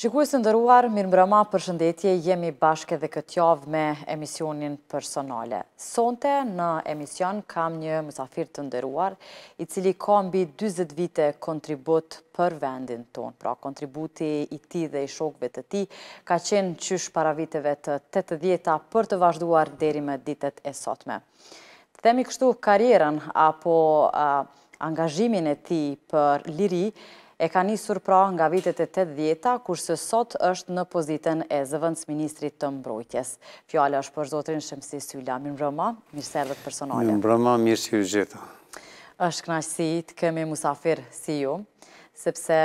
Shikues të ndëruar, mirë mbrëma për shëndetje, jemi bashke dhe këtë javë me emisionin personale. Sonte në emision kam një mësafir të ndëruar, i cili kam bi 20 vite kontribut për vendin tonë. Pra kontributi i ti dhe i shokve të ti ka qenë qysh para viteve të të të djeta për të vazhduar deri me ditet e sotme. Themi kështu karjeren apo angazhimin e ti për liri, e ka një pra nga vitet e të djeta, kurse sot është në pozitën e zëvëndës Ministrit të Mbrojtjes. Fjale është për Zotrin Shemsi Sylla, mirë mbrëma, mirë të personale. Mirë mbrëma, mirë si u gjitha. është knashtësi të kemi musafir si ju, sepse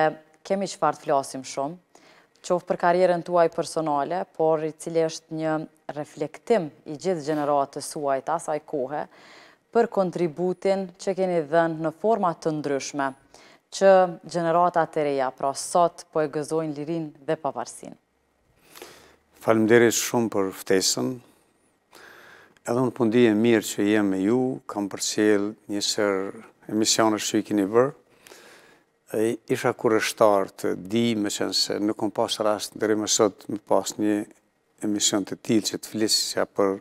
kemi që fartë flasim shumë, qofë për karjerën tuaj personale, por i cilë është një reflektim i gjithë generatës uajta, saj kohë, për kontributin që keni dhenë në format të ndryshme, që generatat të reja, pra sot, po e gëzojnë lirin dhe pavarsin? Falemderit shumë për ftesën. Edhe në pëndi po e mirë që jem me ju, kam përcjel njësër emisionës që i kini vërë, isha kërështar të di me qenë se nuk më pas rast në më sot me pas një emision të tilë që të flisësja për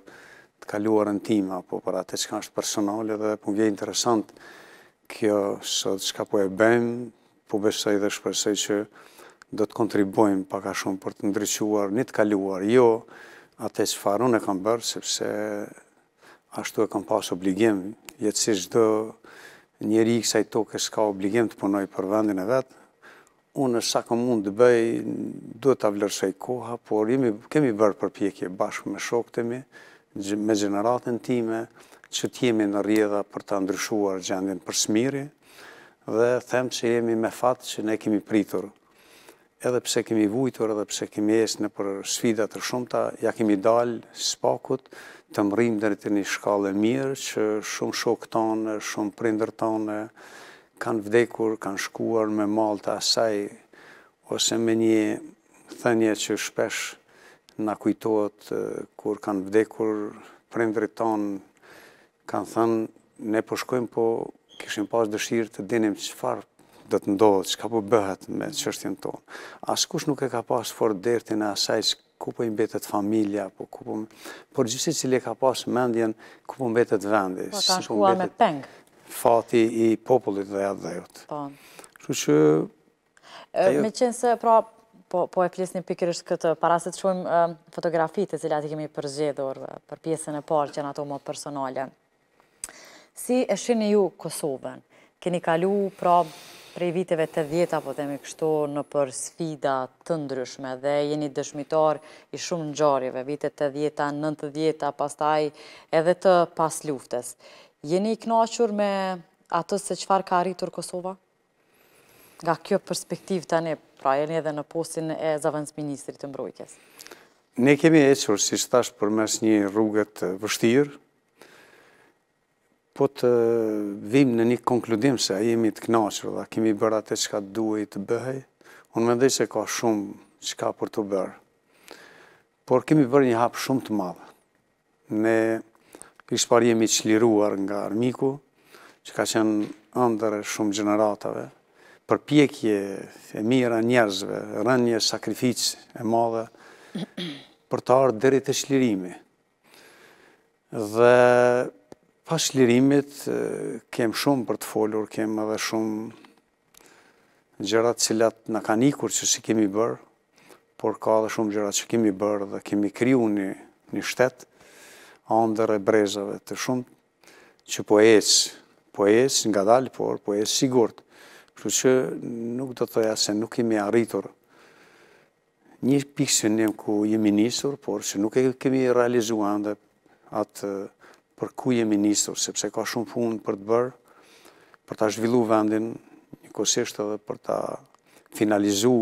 të kaluar në tima, apo për atë që kanë është personale dhe për po më interesantë kjo sot qka po e bëjmë, po besoj dhe shpresoj që do të kontribojmë paka shumë për të ndryquar, një të kaluar, jo atë e që e kam bërë, sepse ashtu e kam pas obligim, jetë si shdo njeri i kësaj toke s'ka obligim të punoj për vendin e vetë, unë sa kam mund të bëj, duhet të vlerësoj koha, por jemi, kemi bërë për pjekje bashkë me shokëtemi, me me gjeneratën time, që t'jemi në rjedha për të ndryshuar gjendin për smiri dhe them që jemi me fatë që ne kemi pritur. Edhe pse kemi vujtur, edhe pse kemi esë në për sfidat të shumëta, ja kemi dalë spakut të mërim dhe të një shkallë mirë që shumë shok tonë, shumë prinder tonë, kanë vdekur, kanë shkuar me malë të asaj, ose me një thënje që shpesh në kujtojtë eh, kur kanë vdekur prindrit tonë kanë thënë, ne po shkojmë, po kishim pas dëshirë të dinim farë dhe të ndodhë, që ka po bëhet me qështjen tonë. Askush nuk e ka pas forë dertin e asaj që ku po imbetet familja, po ku po... Por gjithë që li ka pas mendjen, ku po imbetet vendi. Po ka po shkua me peng. Fati i popullit dhe atë dhe jotë. Po. Që që... Me qenë se, pra, po, po e flisni pikirisht këtë, para se të shumë fotografi të cilat i kemi përgjedhur për pjesën e parë që në ato më personale. Si e shini ju Kosovën? Keni kalu pra prej viteve të djeta, po temi kështu në për sfida të ndryshme dhe jeni dëshmitar i shumë nxarjeve, vite të djeta, nëntë djeta, pastaj edhe të pas luftes. Jeni i knaqur me atës se qëfar ka arritur Kosova? Nga kjo perspektiv të ne prajeni edhe në postin e zavëns ministrit të mbrojkes. Ne kemi eqër, si shtash, për mes një rrugët vështirë, po të vim në një konkludim se a jemi të knaqë, dhe kemi bërë atë që ka duhe i të bëhej, unë mendej se ka shumë që ka për të bërë. Por kemi bërë një hapë shumë të madhe. Ne ishpar jemi qliruar nga armiku, që ka qenë ndërë shumë gjeneratave, për pjekje e mira njerëzve, rënje sakrificë e madhe, për të arë dheri të qlirimi. Dhe Pas lirimit, kem shumë për të folur, kem edhe shumë gjërat cilat në kanikur që si kemi bërë, por ka edhe shumë gjërat që kemi bërë dhe kemi kryu një, një shtetë, andër e brezave të shumë, që po esë, po esë nga dalë, por po esë sigurët. Kështu që nuk do të jasë se nuk kemi arritur një pikë që ku jemi njësur, por që nuk e kemi realizuan dhe atë, për ku jemi nisur, sepse ka shumë punë për të bërë, për të zhvillu vendin një kosishtë dhe për të finalizu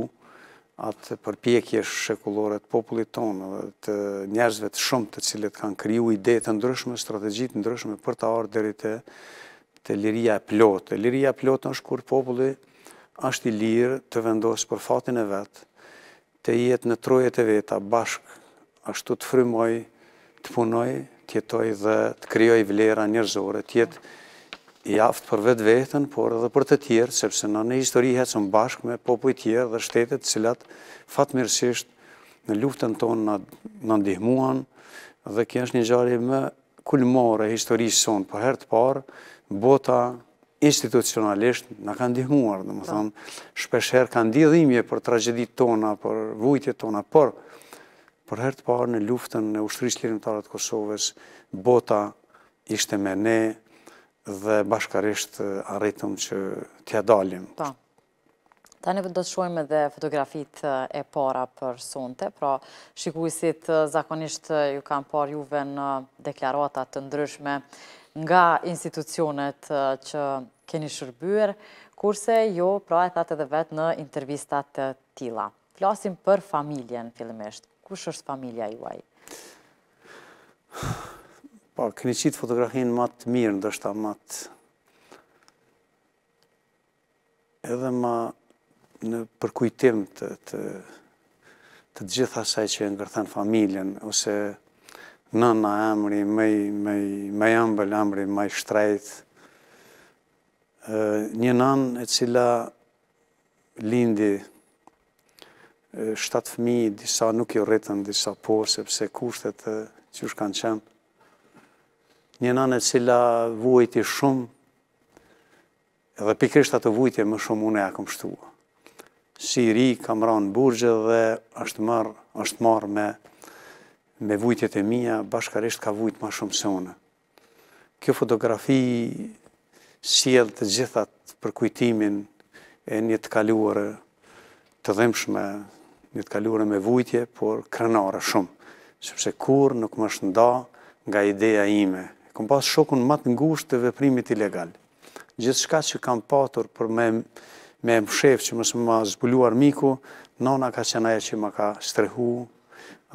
atë përpjekje shekullore të popullit tonë dhe të njerëzve të shumë të cilët kanë kryu ide të ndryshme, strategjit ndryshme për të ardhë dheri të, të liria e plotë. E liria e plotë është kur populli është i lirë të vendosë për fatin e vetë, të jetë në trojet e veta bashkë, ashtu të frymoj, të punoj, të jetoj dhe të kryoj vlera njërzore, të jetë i aftë për vetë vetën, por edhe për të tjerë, sepse në në histori hecëm bashkë me popoj tjerë dhe shtetet cilat fatmirësisht në luftën tonë në ndihmuan dhe kjo është një gjari më kulmore histori sonë, për herë të parë, bota institucionalisht në kanë ndihmuar, dhe më thonë, po. shpesher kanë di për tragedit tona, për vujtje tona, për për herë të parë në luftën në ushtrisë të Kosovës, bota ishte me ne dhe bashkarisht arritëm që t'ja dalim. Ta. Ta ne do të shuajmë edhe fotografit e para për sonte, pra shikuisit zakonisht ju kam par juve në deklaratat të ndryshme nga institucionet që keni shërbyer, kurse jo, pra e thate dhe vetë në intervistat të tila. Flasim për familjen, fillimisht kush është familja juaj? Po, këni qitë fotografin matë mirë, ndështë ta matë edhe ma në përkujtim të të, të gjitha saj që e ngërthen familjen, ose nëna emri, mej, mej, mej ambel emri, mej shtrejt, një nanë e cila lindi shtatë fëmi, disa nuk jo rritën, disa po, sepse kushtet që kanë qenë. Një nane cila vujti shumë, edhe pikrisht atë e më shumë une e akum shtua. Si ri, kam ranë burgje dhe është marë, është me, me vujtjet e mija, bashkarisht ka vujt ma shumë se une. Kjo fotografi siel të gjithat për kujtimin e një të kaluarë të dhemshme, një të kalurë me vujtje, por krenare shumë, sepse kur nuk më shënda nga ideja ime. Kom pas shokun matë ngusht të veprimit ilegal. Gjithë shka që kam patur për me me më shef që më së më zbuluar miku, nona ka qena e që më ka strehu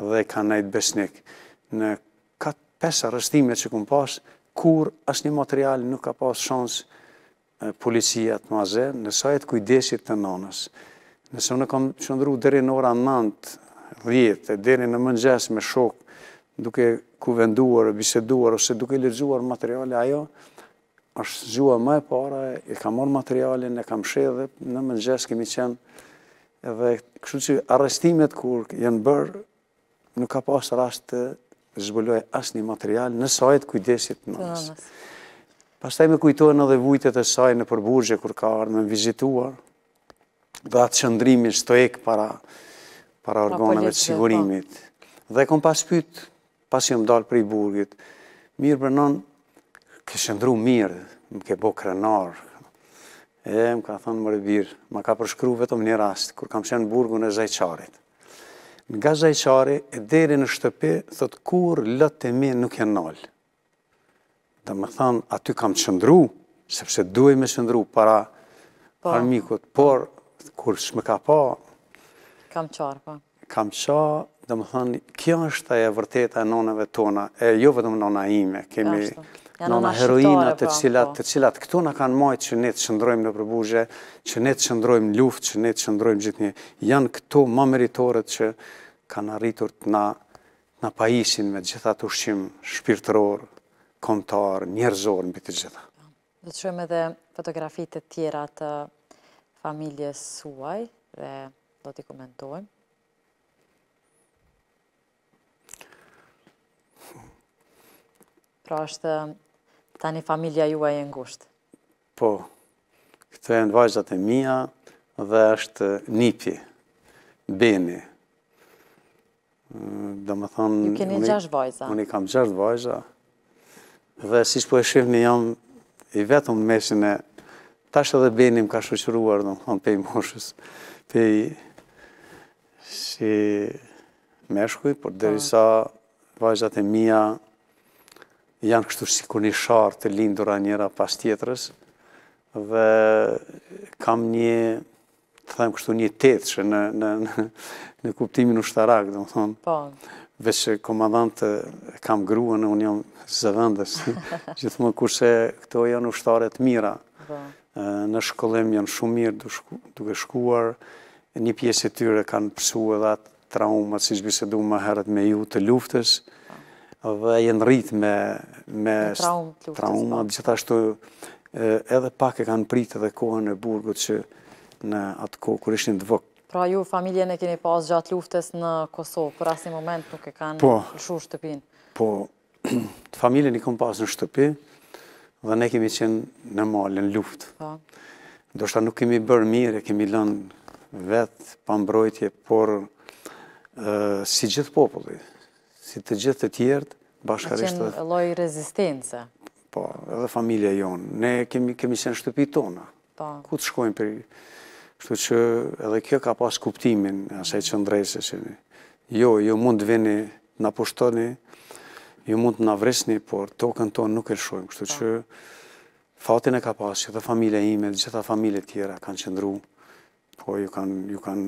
dhe ka nejtë besnik. Në katë pesë arrestime që këmë pas, kur asë një material nuk ka pas shansë policia të maze, nësajt kujdesit të nonës. Nëse unë kam qëndru dheri në ora nëntë, dhjetë, dheri në mëngjes me shokë, duke kuvenduar, biseduar, ose duke lirëzuar materiale, ajo është zhua më e para, e kam morë materialin, e kam shedhë, dhe në mëngjes kemi qenë, edhe kështu që arrestimet kur jenë bërë, nuk ka pas rast të zhbulloj asë një material në sajt kujdesit në nësë. Pas taj me kujtojnë edhe vujtet e saj në përburgje, kur ka arë me vizituar, dhe atë qëndrimin shto ek para, para organeve të sigurimit. Po. Dhe kom pas pyt, pas jëmë dalë për i burgit, mirë për non, ke shëndru mirë, më ke bo krenar, e më ka thonë më rëbirë, më ka përshkru vetëm një rast, kur kam shenë burgu në zajqarit. Nga zajqari, e deri në shtëpi, thotë kur lëtë e me nuk e nalë. Dhe më thonë, aty kam qëndru, sepse duhe me qëndru para, para po. por kur shme ka pa... Kam qarë, pa. Po. Kam qarë, dhe më thënë, kjo është e vërteta e nonëve tona, e jo vëdhëm nona ime, kemi nona heroina të po, cilat, po. të cilat këtu në kanë majtë që ne të shëndrojmë në përbuzhe, që ne të shëndrojmë luft, që ne të shëndrojmë gjithë një, janë këtu ma meritorët që kanë arritur të na në pajisin me gjitha të ushqim shpirtëror, komtar, njerëzor, në bitë gjitha. Dhe të shumë edhe fotografi të tjera të familjes suaj dhe do t'i komentojmë. Pra është tani familja juaj e ngusht? Po, këtë e në vajzat e mija dhe është nipi, beni. Dhe më thonë... Ju keni gjasht vajza? Unë i kam gjasht vajza. Dhe si shpo e shifë një jam i vetëm në mesin e Tash edhe Beni ka shëqëruar, do më thonë, pej moshës, pej si meshkuj, por po. dheri sa vajzat e mija janë kështu si kur një të lindur a njëra pas tjetërës, dhe kam një, të thajmë kështu një tetë që në kuptimin u shtarak, do më thonë. Po, veç që kam grua në union zëvëndës, gjithë më kurse këto janë ushtarët mira, po në shkollim janë shumë mirë duke shkuar, një pjesë e tyre kanë pësu edhe atë traumat, si shbise du më herët me ju të luftës, dhe jenë rritë me traumat, po. gjithashtu edhe pak e kanë pritë edhe kohën e burgut që në atë kohë kër ishtin dëvëk. Pra ju familjen e keni pas gjatë luftës në Kosovë, për asë një moment nuk e kanë lëshur shtëpin? Po, po familjen i kom pas në shtëpin, dhe ne kemi qenë në malë, në luftë. Po. Do shta nuk kemi bërë mire, kemi lënë vetë, pa mbrojtje, por si gjithë populli, si të gjithë të tjertë, bashkarishtë... Në qenë lojë rezistenca. Po, edhe familje jonë. Ne kemi qenë shtëpi tona. Po. Ku të shkojmë për... Shtu që edhe kjo ka pas kuptimin, asaj që ndrejse që... Jo, jo mund të vini në pushtoni ju mund të navresni, por tokën tonë nuk e shojmë, kështu që fatin e ka pasë që dhe familje ime, dhe gjitha familje tjera kanë qëndru, po ju kanë ju kanë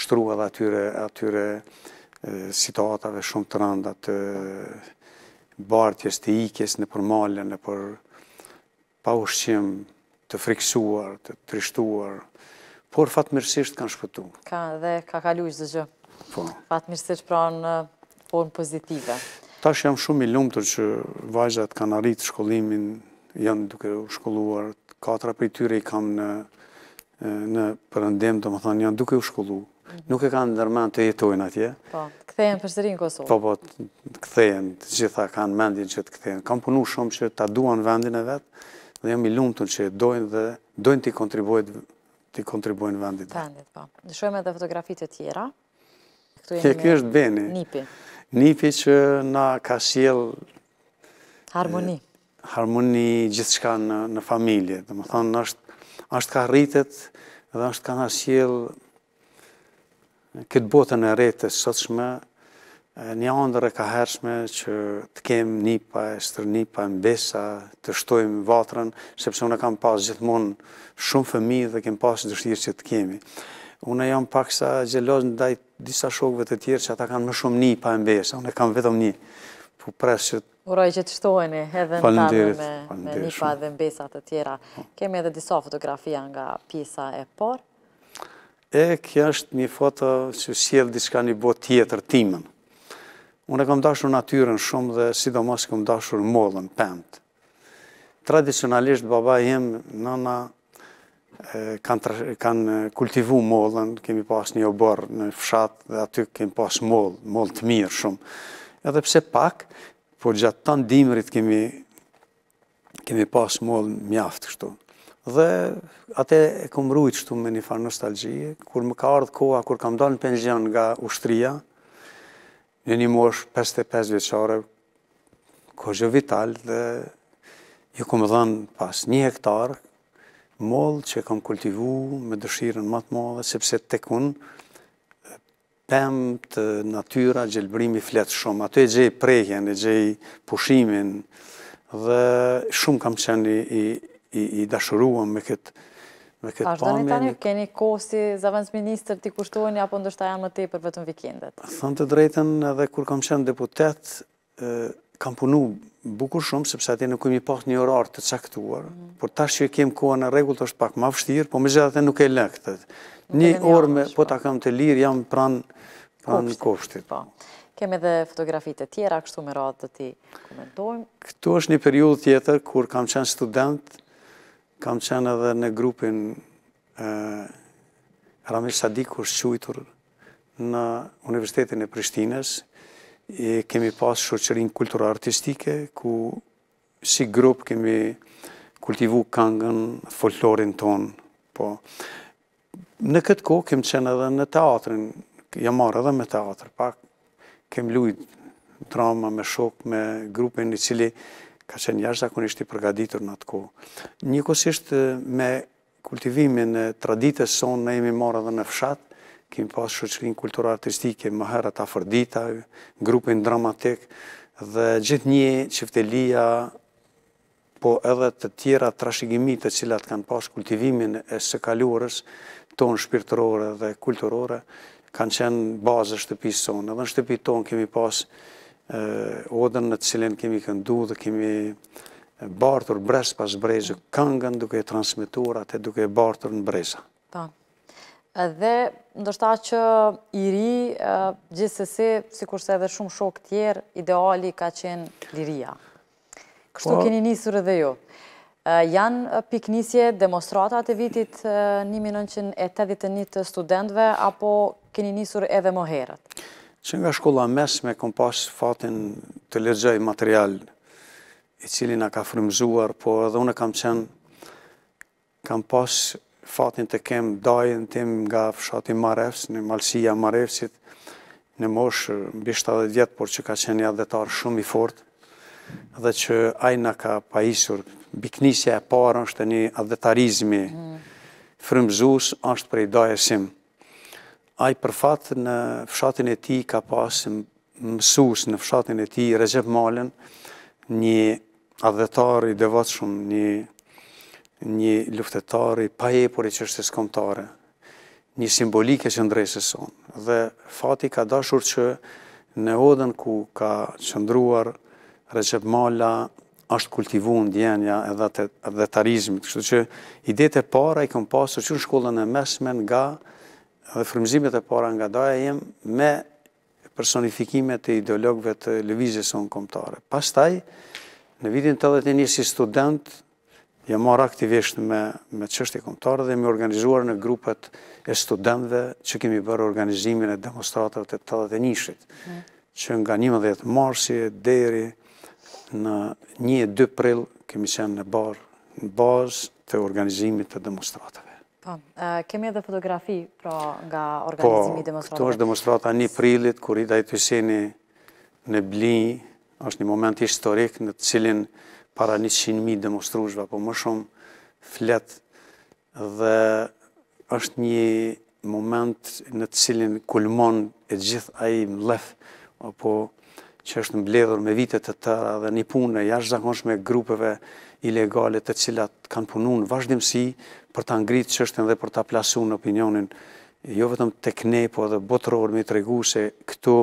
shtru edhe atyre, atyre situatave shumë të randa të bartjes, të ikjes në malën, në për pa ushqim, të friksuar, të trishtuar, por fatmirësisht kanë shpëtu. Ka dhe ka kalu i gjë. Po. Fatmirësisht pra në pozitive. Ta jam shumë i lumëtër që vajzat kanë arritë shkollimin, janë duke u shkolluar, katra për i tyre i kam në përëndim, do më thënë janë duke u shkollu. Mhm. Nuk e kanë nërmen të jetojnë atje. Po, këthejnë për shëtërinë Kosovë. Po, po, këthejnë, të gjitha kanë mendin që të këthejnë. Kam punu shumë që ta duan vendin e vetë, dhe jam i lumëtër që dojnë dhe dojnë po. të i kontribojnë vendin. Vendit, po. Dëshojme dhe fotografitë e tjera. Këtu e kështë beni. Nipi. Nipi që na ka shjel... Harmoni. Harmoni gjithë shka në familje. Dhe më thonë, është ka rritet dhe është ka na shjel këtë botën e rritet së shme. Një andër e ka hershme që të kemë nipa, e së mbesa, të shtojmë vatrën, sepse unë kam pasë gjithmonë shumë fëmi dhe kemë pasë dështirë që të kemi. Unë jam paksa gjelosë në dajtë disa shokve të tjerë që ata kanë më shumë një pa mbesa, unë e kam vetëm një, po presë që... Uroj që të shtojnë edhe në tabë me një pa dhe mbesa të tjera. Po. Kemi edhe disa fotografia nga pisa e por? E, kja është një foto që sjellë diska një bot tjetër timën. Unë e kam dashur natyren shumë dhe sidomos kam dashur mollën, pëndë. Tradicionalisht, baba jem nana... nëna kanë kultivu mollën, kemi pas një oborë në fshatë dhe aty kemi pas mollë, mollë të mirë shumë. Edhe pse pak, por gjatë tanë dimërit kemi pas mollë mjaftë kështu. Dhe atë e këmë rrujtë kështu me një farë nostalgjie, kur më ka ardhë koha, kur kam dalë në penxion nga ushtria, një një moshë 55 veçare, ko zhjo vital dhe ju kom dhënë pas një hektarë, mollë që kam kultivu me dëshirën matë mollë, sepse të kunë pëmë të natyra, gjelbrimi fletë shumë. Ato e gjej prejhen, e gjej pushimin, dhe shumë kam qeni i dashuruam me këtë pamin. Ashtë dhe një tani keni si zavënës minister, ti kushtuani, apo ndështë janë më te për vetëm vikendet? Thënë të drejten, edhe kur kam qenë deputet, kam punu bukur shumë, sepse ati nuk kemi pas një orar të caktuar, por tash që kem koha në regull të është pak ma fështirë, po me gjithë atë nuk e lektet. Një orë me, po. po ta kam të lirë, jam pranë në kopshtit. Po. Kemi dhe fotografit e tjera, kështu me ratë të ti komentojmë. Këtu është një periud tjetër, kur kam qenë student, kam qenë edhe në grupin Ramir Sadik, kur qujtur në Universitetin e Prishtines, e kemi pas shoqërinë kulturo artistike ku si grup kemi kultivu këngën folklorin ton. Po në këtë kohë kem qenë edhe në teatrin, jam marr edhe me teatr, pak kem luaj drama me shok me grupin i cili ka qenë jashtëzakonisht i përgatitur në atë kohë. Njëkohësisht me kultivimin e traditës sonë ne jemi marr edhe në fshat kemi pas shoqërinë kulturartistike, artistike më herët afërdita, grupin dramatik dhe gjithnjë qeftelia po edhe të tjera trashëgimi të cilat kanë pas kultivimin e së tonë shpirtërore dhe kulturore kanë qenë bazë shtëpisë sonë. Edhe në shtëpi tonë kemi pas odën në cilin kemi këndu dhe kemi bartur brez pas brezë këngën duke e atë duke e bartur në breza. Ta. Po. Edhe ndërsta që i ri, gjithsesi, si kurse edhe shumë shok tjerë, ideali ka qenë liria. Kështu po. keni njësur edhe ju. Janë piknisje demonstratat e vitit 1981 të studentve, apo keni njësur edhe më herët? Që nga shkolla mesme, kom pas fatin të legjaj material i cili na ka frimzuar, po edhe unë kam qenë, kam pas fatin të kem dajën tim nga fshati Marefs, në malsia Marefsit, në moshë mbi 70 vjet, por që ka qenë ja dhetar shumë i fort, dhe që ajna ka pajisur, biknisja e parë është një adhetarizmi mm. frëmzus, është prej dajësim. Aj për fatë në fshatin e ti ka pasë mësus në fshatin e ti, Rezep Malen, një adhetar i devat shumë, një një luftetari pa epur e qështës skomtare, një simbolike që ndrejse sonë. Dhe fati ka dashur që në odën ku ka qëndruar Recep Mala është kultivu në djenja edhe tarizmit. Kështu që idejt e para i kom pasur që në shkollën e mesmen nga dhe frëmzimet e para nga daja jem me personifikimet e ideologve të lëvizjes sonë komtare. Pas taj, në vitin të dhe të një si student jam marrë aktivisht me, me qështje komptarë dhe me organizuar në grupet e studentve që kemi bërë organizimin e demonstratëve të 81-shit, mm që nga 11 marsi deri në 1 e 2 prill kemi qenë në barë në bazë të organizimit të demonstratëve. Po, kemi edhe fotografi pra nga po, organizimi po, demonstratëve. Po, këto demonstrata një prillit, kur i da i të seni në blinjë, është një moment historik në të cilin para 100.000 demonstrushve, apo më shumë flet dhe është një moment në të cilin kulmon e gjithë aji mlef, apo që është mbledhur me vitet të tëra dhe një punë e jashtë zakonsh me grupeve ilegale të cilat kanë punu në vazhdimësi për të ngritë qështën dhe për të plasu në opinionin jo vetëm të knepo dhe botëror me të regu se këtu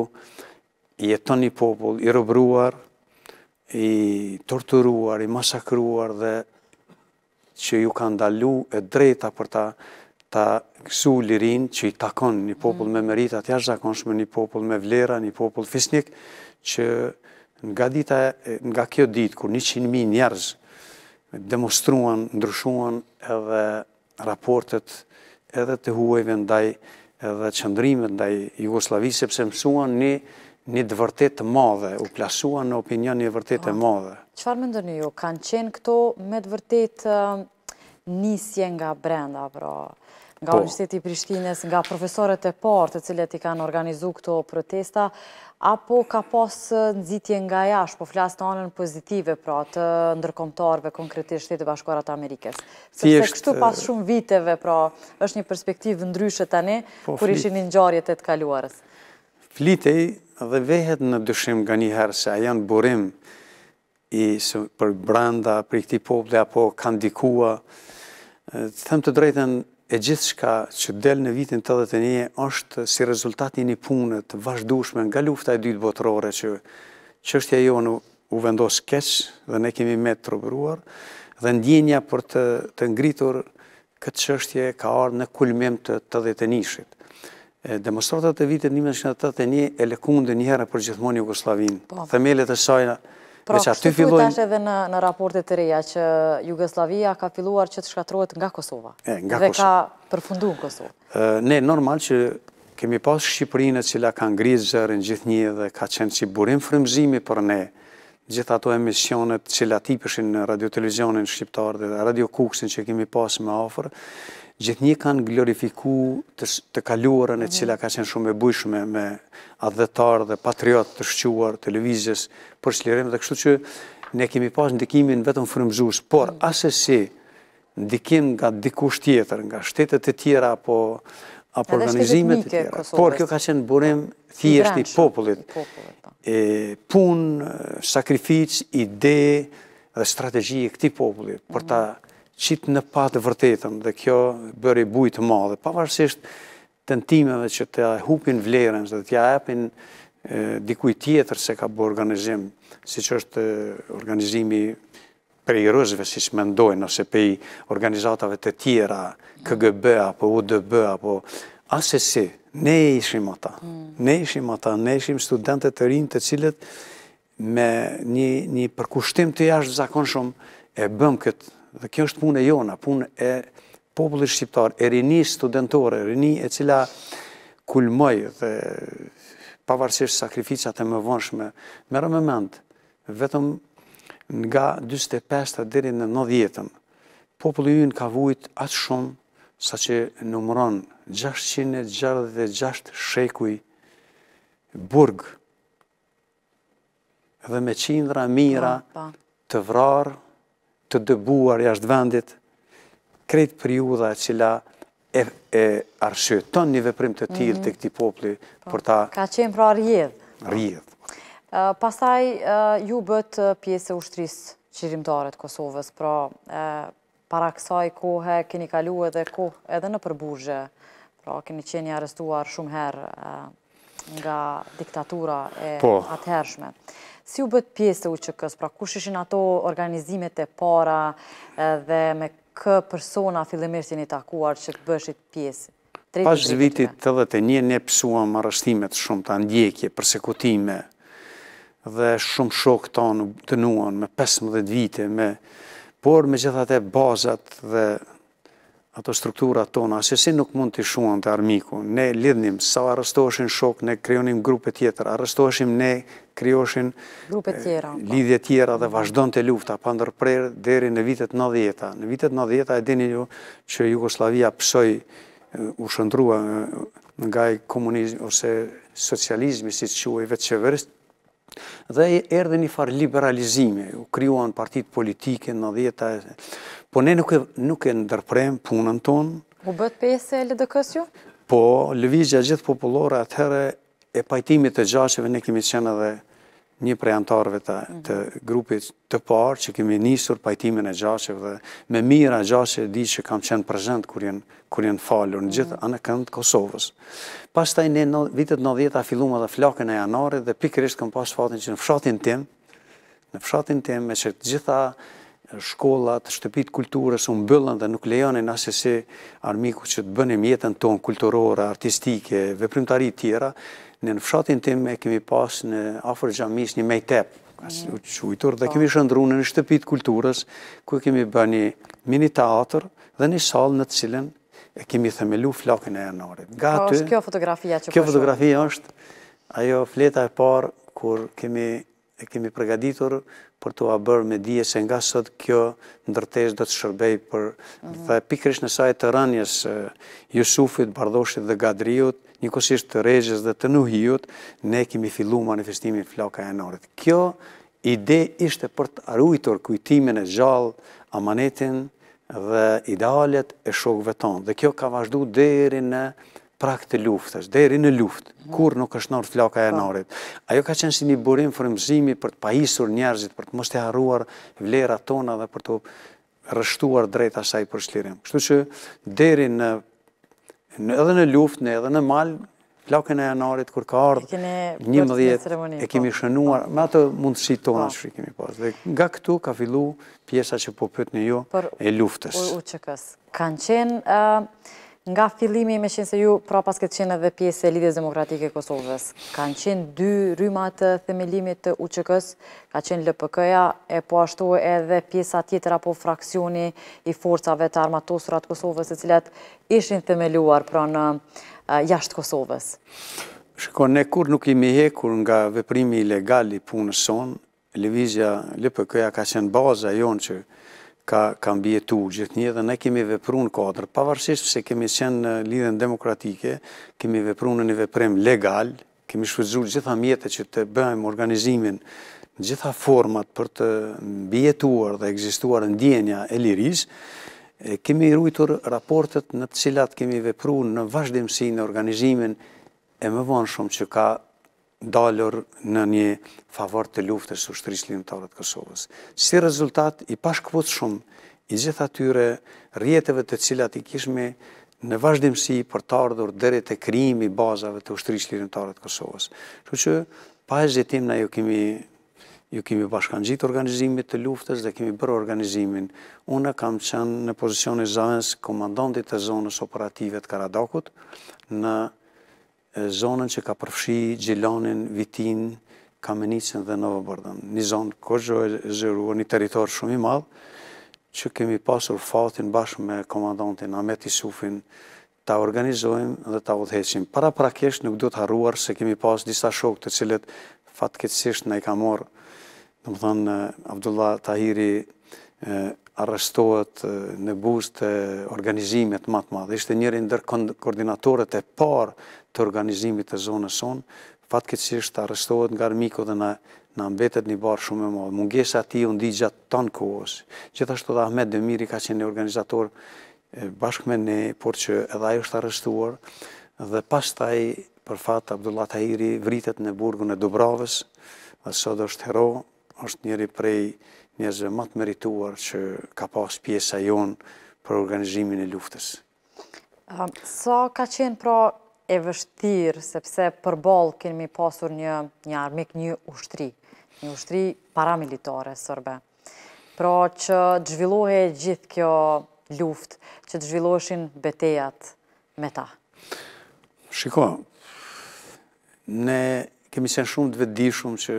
jeton një popull i robruar i torturuar, i masakruar dhe që ju kanë ndalu e drejta për ta ta kësu lirin që i takon një popull me meritat jashtë zakonshme, një popull me vlera, një popull fisnik, që nga, dita, nga kjo ditë, kur 100.000 njerëz demonstruan, ndryshuan edhe raportet edhe të huajve ndaj edhe qëndrimet ndaj Jugoslavisë, sepse mësuan një një dëvërtet të madhe, u plasua në opinion një dëvërtet të ah, madhe. Qëfar më ndërni ju, kanë qenë këto me dëvërtet um, nisje nga brenda, bro? Nga po. Universiteti Prishtines, nga profesorët e të cilët i kanë organizu këto protesta, apo ka posë uh, nëzitje nga jash, po flasë të anën pozitive, pra, të ndërkomtarve, konkretisht, shtetë bashkuarat Amerikës. Se kështu pas uh, shumë viteve, pra, është një perspektivë ndryshet të ne, po kur ishin një e të kaluarës flitej dhe vehet në dyshim nga një herë se a janë burim i së për branda, për i këti poble, apo kanë dikua. Thëmë them të drejten, e gjithë shka që delë në vitin të dhe të nje, është si rezultati një një punët, vazhdushme nga lufta e dytë botërore, që qështja jo në u vendosë keqë dhe ne kemi me të trobruar, dhe ndjenja për të ngritur këtë qështje ka arë në kulmim të të dhe të njëshit demonstratat e vitit 1981 e lekunde njëherë për gjithmonë Jugoslavinë, po. themelet e sajna, Pra, të fillojnë tash edhe në raportet të reja që Jugoslavia ka filluar që të shkatrojt nga Kosova. E, nga Kosova. Dhe ka përfundu në Kosova. Ne, normal që kemi pas Shqipërinë cila ka ngrizë zërën gjithë një dhe ka qenë që burim frëmzimi për ne gjithë ato emisionet la tipëshin në radio televizionin shqiptarë dhe radio kuksin që kemi pas me ofërë një kanë glorifiku të kaluarën e cila ka qenë shumë e bujshme me adhëtarë dhe patriotë të shquar televizjes për shlirim dhe kështu që ne kemi pas ndikimin vetëm frëmzus, por mm. asesi ndikim nga dikush tjetër, nga shtetet e tjera apo apo organizimet e tjera. Por kjo ka qenë burim po, thjesht i popullit. Po. Pun, sakrific, ide dhe strategji e këti popullit për ta mm qitë në patë vërtetën dhe kjo bëri bujtë madhe, pavarësisht të ntimeve që të hupin vlerën dhe ja epin dikuj tjetër se ka bërë organizim, si që është organizimi për i rëzve, si që mendojnë, ose për i organizatave të tjera, KGB, apo UDB, apo asë si, mm. ne ishim ata, ne ishim ata, ne ishim studentet të rinë të cilët me një përkushtim të jashtë zakon shumë e bëm këtë dhe kjo është punë e jona, punë e popullit shqiptar, e rini studentore, rini e cila kulmoj dhe pavarësisht sakrificat e më vonshme, më rëmë mend, vetëm nga 25 dhe në 90-ën, populli ju në ka vujt atë shumë, sa që numëron 666 shekuj burg, dhe me qindra mira të vrarë, të dëbuar jashtë vendit, krejt për ju dhe qëla e arshë, ton një veprim të tjilë mhm. të këti popli po, për ta... Ka qenë pra rjedhë. Rjedhë. Pasaj, ju bët pjesë e ushtrisë qirimtare të Kosovës, pra para kësaj kohë keni kalu edhe kohë edhe në përbuzhe, pra keni qeni arrestuar shumë herë nga diktatura e po. atëhershme. Po. Si u bët pjesë të UQK-s, pra kush ishin ato organizimet e para eh, dhe me kë persona fillimisht jeni takuar që të bëshit pjesë? Pas vitit të dhe të një, ne pësuam arrestimet shumë të andjekje, përsekutime dhe shumë shok të nuan me 15 vite, por me gjithate bazat dhe ato strukturat tona, se si nuk mund të shuan të armiku, ne lidhnim, sa arrestoheshin shok, ne kryonim grupe tjetër, arrestoheshim ne, kryoshin po. lidhje tjera dhe vazhdojnë të lufta, pa ndërprerë deri në vitet 90. Në vitet 90 e dini ju që Jugoslavia pësoj u shëndrua nga i komunizmi ose socializmi, si që e vetë qeverist, dhe erdhe një farë liberalizime, u kryuan partit politike në dhjeta, Po ne nuk e, ndërprem punën tonë. U bët pese e LDK-s ju? Po, lëvizja gjithë popullore atëherë e pajtimit të gjashëve ne kemi qenë edhe një prej antarëve të, të grupit të parë që kemi nisur pajtimin e gjashëve dhe me mira gjashëve di që kam qenë prezent kur jenë kur jenë falur në gjithë mm. anë këndë Kosovës. Pas taj ne në, vitet 90 a fillu më dhe flakën e janarit dhe pikrisht këm pas fatin që në fshatin tim, në fshatin tim me që të gjitha shkollat, shtëpit kulturës unë bëllën dhe nuk lejonin asese armiku që të bënim jetën tonë kulturore, artistike, veprimtari tjera, në në fshatin tim e kemi pas në afrë gjamis një mejtep, dhe kemi shëndru në në shtëpit kulturës, ku kemi bërë një mini teatr dhe një salë në të cilën e kemi themelu flakën e janarit. Ka është pra, kjo fotografia që përshu? Kjo fotografia është ajo fleta e parë kur kemi e kemi përgaditur për të abër me dje se nga sot kjo ndërtesh do të shërbej për mhm. dhe pikrish në sajtë të rënjes Jusufit, Bardoshit dhe Gadriut, një kosisht të regjes dhe të nuhijut, ne kemi fillu manifestimin flaka e nërët. Kjo ide ishte për të arrujtor kujtimin e gjallë amanetin dhe idealet e shokve tonë. Dhe kjo ka vazhdu dheri në prak të luftës, deri në luftë, mhm. kur nuk është nërë flaka e po. nërit. Ajo ka qenë si një burim frëmzimi për të pajisur njerëzit, për të mos të haruar vlerat tona dhe për të rështuar drejta saj për shlirim. Kështu që deri në edhe në luftë, në edhe në malë, flakën e janarit, kur ka ardhë, një mëdhjet, e kemi po. shënuar, po. me atë mundësi tona që kemi pasë. Dhe nga këtu ka fillu pjesa që po pëtë një jo e luftës. Për u kanë qenë... Nga filimi me qenë se ju, pra pas këtë qenë edhe pjesë e lidhjes demokratike e Kosovës, kanë qenë dy rymat themelimit të uqëkës, s ka qenë LPK-ja, e po ashtu edhe pjesa tjetër apo fraksioni i forcave të armatosurat Kosovës, e cilat ishin themeluar pra në jashtë Kosovës. Shko, ne kur nuk imi hekur nga veprimi ilegali punë sonë, Lëvizja LPK-ja ka qenë baza jonë që ka mbjetu gjithë një dhe ne kemi vepru në kodrë, pavarësisht se kemi qenë në lidhen demokratike, kemi vepru në një veprem legal, kemi shfëzhu gjitha mjetët që të bëjmë organizimin, gjitha format për të mbjetuar dhe egzistuar në djenja e liris, kemi rujtur raportet në të cilat kemi vepru në vazhdimësi në organizimin e më vonë shumë që ka dalër në një favor të luftës së shtrisht linëtarët Kosovës. Si rezultat, i pashkëvot shumë i gjithë atyre rjetëve të cilat i kishme në vazhdimësi për të ardhur dhere të kriimi bazave të ushtrisht linëtarët Kosovës. Që që, pa e zhjetim na ju kemi bashkan gjitë organizimit të luftës dhe kemi bërë organizimin. Unë kam qenë në pozicion e zahens komandantit të zonës operativet Karadakut në zonën që ka përfshi Gjilanin, Vitin, Kamenicin dhe Novë Bërdën. Një zonë kërgjë e zëruar, një teritorë shumë i madhë, që kemi pasur fatin bashkë me komandantin Amet Isufin ta organizojmë dhe ta odheqim. Para prakesh nuk duhet të haruar se kemi pas disa shok të cilet fatkecisht në i ka morë. Në më thënë, Abdullah Tahiri arrestohet në buzë të organizimet matë madhe. Ishte njëri ndër koordinatorët e parë të organizimit të zonës sonë, fatkeqësisht arrestohet nga rëmiko dhe në në mbetet një barë shumë e modë. Mungesa ti unë di gjatë tanë kohës. Gjithashtu dhe Ahmed Demiri ka qenë një organizator bashkë me ne, por që edhe ajo është arrestuar, dhe pas taj për fatë Abdullah Tahiri vritet në burgun e Dubravës, dhe sot është hero, është njëri prej njëzve matë merituar që ka pas pjesa jonë për organizimin e luftës. Sa ka qenë pra e vështirë, sepse për bolë kemi pasur një armik, një ushtri, një ushtri paramilitare sërbe. Pra që të zhvillohet gjithë kjo luft, që të zhvilloheshin betejat me ta. Shiko, ne kemi qenë shumë të shumë që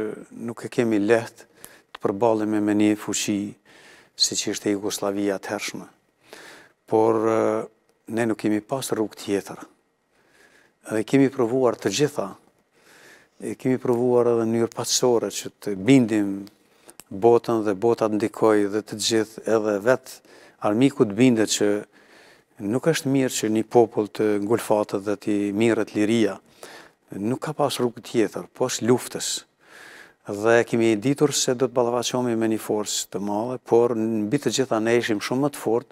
nuk e kemi lehtë të përbalim e me një fuqi si që ishte Jugoslavia të hershme. Por, ne nuk kemi pas rrug tjetërë dhe kemi provuar të gjitha, e kemi provuar edhe njërë pasore që të bindim botën dhe botat ndikoj dhe të gjithë edhe vetë armiku të binde që nuk është mirë që një popull të ngulfatët dhe të mirët liria, nuk ka pas rrugë tjetër, po është luftës. Dhe kemi ditur se do të balavacomi me një forës të madhe, por në bitë gjitha ne ishim shumë më të fort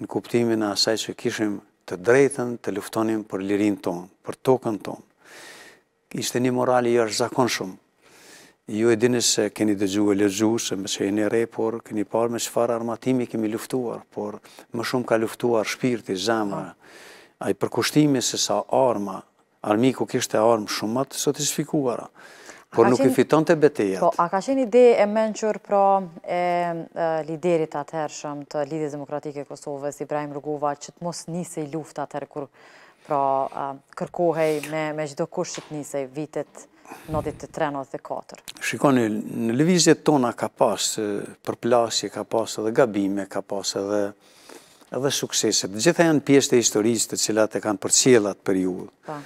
në kuptimin asaj që kishim të drejten të luftonim për lirin tonë, për tokën tonë. Ishte një morali i është zakon shumë. Ju e dini se keni dëgju e lëgju, se me që e një re, por keni parë me shfarë armatimi kemi luftuar, por më shumë ka luftuar shpirti, zemë, a i përkushtimi se sa arma, armiku kështë e armë shumë më të sotisfikuara, Por nuk i fiton të betejat. Po, a ka qenë ide e menqër pra liderit atërshëm të Lidhë Demokratike Kosovës, Ibrahim Rëguva, që të mos njësej luft atër kur pra kërkohej me gjithë kush që të njësej vitet nëdit të dhe katër. Shikoni, në levizjet tona ka pas përplasje, ka pas edhe gabime, ka pas edhe edhe sukseset. Gjitha janë pjesë të historisë të cilat e kanë për cilat për ju. Pa.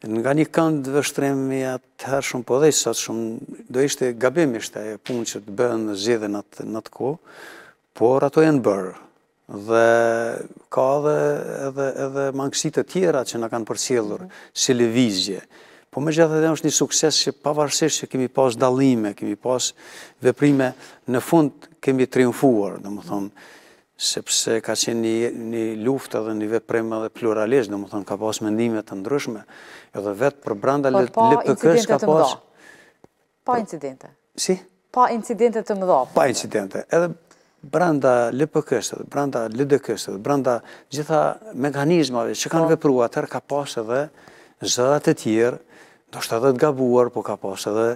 Nga një këndë vështremi atë herë shumë po dhe i satë shumë, do ishte gabimisht e punë që të bëhen në zhjithë në të ku, por ato e në bërë. Dhe ka edhe mangësit e tjera që në kanë përcjellur, mhm. si levizje. Po me gjithë edhe është një sukses që pavarësisht që kemi pas dalime, kemi pas veprime, në fund kemi triumfuar, dhe më thonë sepse ka qenë një, një luftë edhe një veprime dhe pluralisht, në më thonë, ka pas mendimet të ndryshme, edhe vetë për branda LPK-s ka pas... Mdo. Pa po. incidente. Si? Pa incidente të mëdha. Pa incidente. Edhe branda lëpë s edhe branda LDK-s, edhe branda gjitha mekanizmave që kanë po. vepruar atër ka pas edhe zëdat e tjerë, ndoshta edhe të gabuar, po ka pas edhe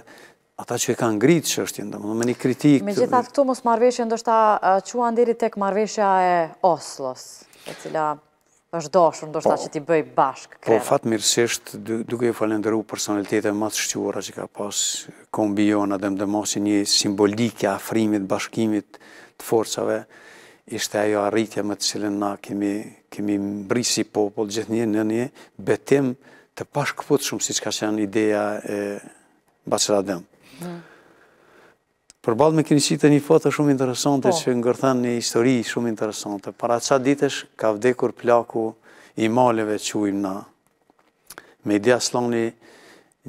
ata që e kanë ngritë shështjën, dhe më me një kritikë... Me gjitha këtu mos marveshje, ndoshta qua ndiri tek marveshja e Oslos, e cila është doshur, ndoshta po. që ti bëj bashk krenë. Po, fatë mirësisht, duke e falenderu personalitetet më të shqyura që ka pas kombi jona, dhe më një simbolikja afrimit, bashkimit të forcave, ishte ajo arritja më të cilën na kemi mbrisi popull gjithë një në një betim të pashkëput shumë si që ka qenë ideja e Bacela Përbalë me këni e një foto shumë interesante po. që në një histori shumë interesante. Para qa ditësh ka vdekur plaku i maleve që ujmë na. Me i dja sloni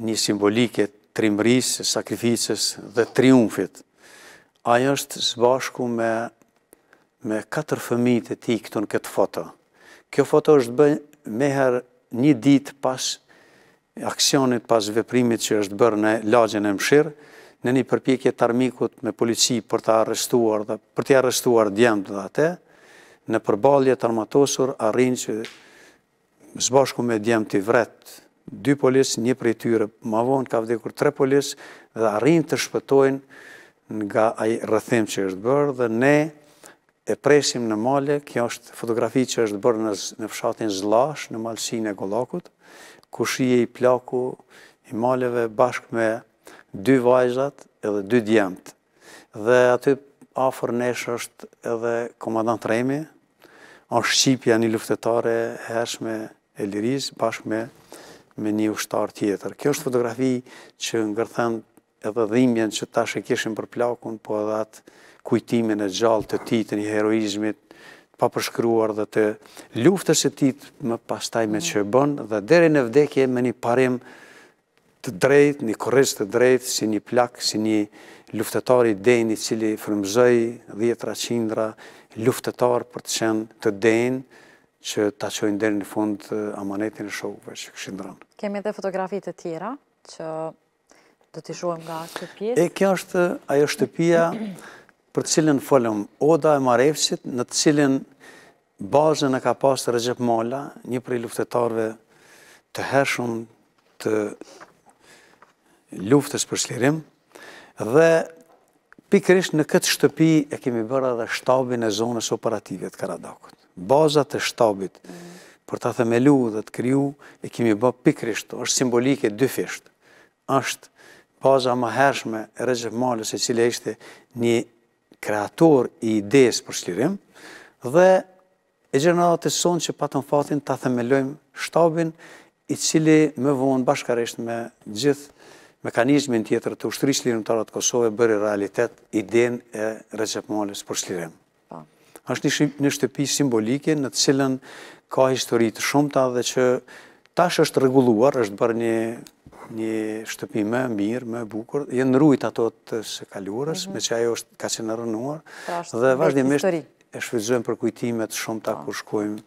një simbolike trimërisë, sakrificës dhe triumfit. Ajo është zbashku me me katër fëmijit e ti këtu në këtë foto. Kjo foto është bëjnë meherë një ditë pas aksionit pas veprimit që është bërë në lagjën e mshirë, në një përpjekje të armikut me polici për të arrestuar dhe për të arrestuar djemë dhe atë, në përbalje të armatosur arrinë që zbashku me djemë të vretë dy polis, një për i tyre, ma vonë ka vdekur tre polis, dhe arrin të shpëtojnë nga ajë rëthim që është bërë, dhe ne e presim në male, kjo është fotografi që është bërë në fshatin Zlash, në malësin e Golakut, ku i plaku i maleve bashkë me dy vajzat edhe dy djemët. Dhe aty afër nesh është edhe komandant Remi, është Shqipja një luftetare hershme e liris bashkë me, me një ushtar tjetër. Kjo është fotografi që ngërthen edhe dhimjen që tash e kishim për plakun, po edhe atë kujtimin e gjallë të titën të heroizmit pa përshkruar dhe të luftës e ti më pastaj me që e bënë dhe dere në vdekje me një parim të drejt, një kërës të drejt, si një plak, si një luftetari deni cili frëmëzëj dhjetra qindra, luftetar për të qenë të deni që ta qojnë deri në fund amanetin e shokëve që këshë ndronë. Kemi edhe fotografi të tjera që do t'i shuëm nga shtëpjes. pjesë? E, kjo është ajo shtëpia për të cilin folëm Oda e Marevqit, në të cilin bazën e ka pasë të Rëgjep Mala, një për i luftetarve të hershëm të luftës për shlirim, dhe pikrish në këtë shtëpi e kemi bërë dhe shtabin e zonës operativit Karadakut. Bazat e shtabit për të themelu dhe të kryu e kemi bërë pikrish të është simbolike dy është baza më hershme e Rëgjep Malës e cilë e ishte një kreator i idejës për shlirim, dhe e gjërënatë të sonë që patën fatin të themelojmë shtabin, i cili me vonë bashkarisht me gjithë mekanizmin tjetër të ushtëri shlirim të aratë e bërë realitet idejën e recepmales për shlirim. Ashtë po. një shtëpi simbolike në të cilën ka histori të shumëta dhe që tash është reguluar, është bërë një një shtëpi më mirë, më bukur, jenë në rujt ato të sekalurës, mhm. me që ajo është ka që në rënuar, pra dhe vazhdimisht e shvizohem për kujtimet shumë ta po. kur shkojmë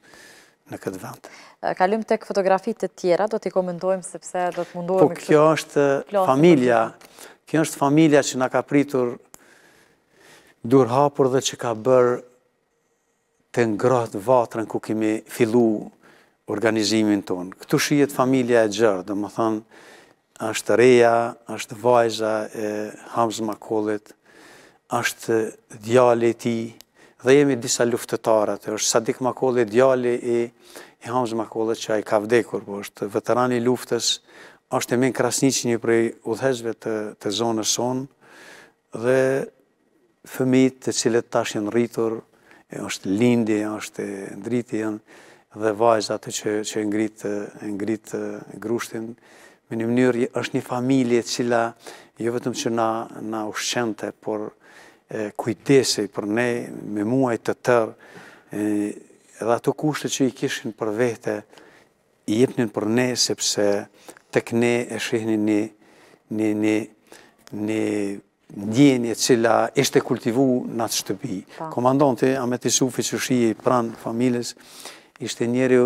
në këtë vend. Kalim të fotografit të tjera, do t'i komendojmë sepse do t'mundohem... Po kjo është familja, kjo është familja që nga ka pritur durhapur dhe që ka bërë të ngratë vatrën ku kemi fillu organizimin tonë. Këtu shijet familja e gjërë, dhe më thënë, është reja, është vajza e Hamz Makollit, është djali ti, dhe jemi disa luftetarat, është Sadik Makullit, djali i, i Hamz Makullit që a i ka vdekur, po është veterani luftës, është e minë krasni një prej udhezve të, të zonës son, dhe fëmit të cilët tash jenë rritur, është lindi, është ndriti dhe vajzat që, që ngritë, ngritë grushtinë, me një mënyrë është një familje cila jo vetëm që na, na ushqente, por e, për ne me muaj të tërë, edhe ato kushte që i kishin për vete, i jepnin për ne, sepse tek ne e shihni një, një, një, një e cila ishte kultivu në atë shtëpi. Po. Komandante Ameti Sufi që shi pranë familës, ishte njeri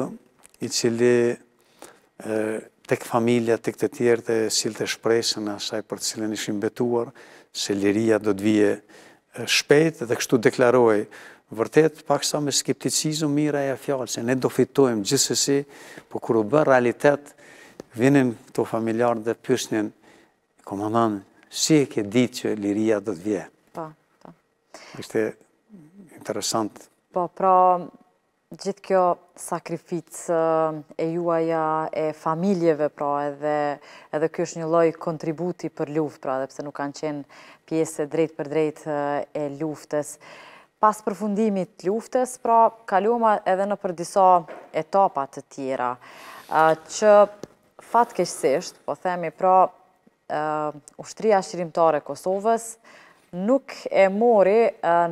i cili e, tek familja, tek të tjerë të silë të shpresën asaj për të cilën ishim betuar, se liria do të vje shpetë dhe kështu deklaroj, vërtet pak sa me skepticizu mira e a fjallë, se ne do fitojmë gjithësësi, po kërë bërë realitet, vinin të familjarë dhe pysnin, komandan, si e ke ditë që liria do të vje? Pa, po, pa. Po. Ishte interesant. Pa, po, pra, gjithë kjo sakrificë eh, e juaja e familjeve, pra, edhe, edhe kjo është një loj kontributi për luft, pra, pse nuk kanë qenë pjesë drejt për drejt eh, e luftës. Pas përfundimit luftës, pra, kaluma edhe në për disa etapat të tjera, eh, që fatkeqësisht, po themi, pra, ushtria shqirimtare Kosovës nuk e mori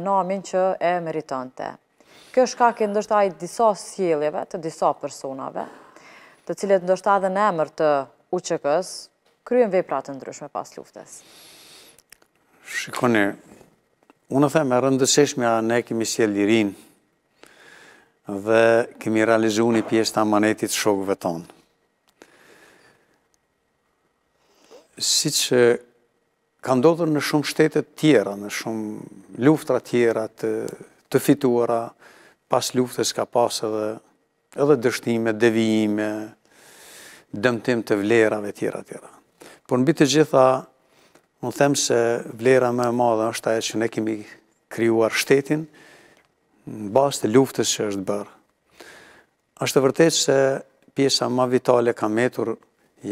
namin që e meritante. Kjo është ke ndështë ajtë disa sjeljeve të disa personave, të cilët ndështë adhe në emër të uqëkës, kryen vej të ndryshme pas luftes. Shikone, unë the me rëndësishme a ne kemi sjeljirin dhe kemi realizu një pjesë të amanetit shokëve tonë. Si që ka ndodhër në shumë shtetet tjera, në shumë luftra tjera të fituara, pas luftës ka pas edhe edhe dështime, devijime, dëmtim të vlerave tjera tjera. Por në bitë të gjitha, më them se vlera me e madhe është ajo që ne kemi krijuar shtetin në bazë të luftës që është bërë. Është vërtet se pjesa më vitale ka metur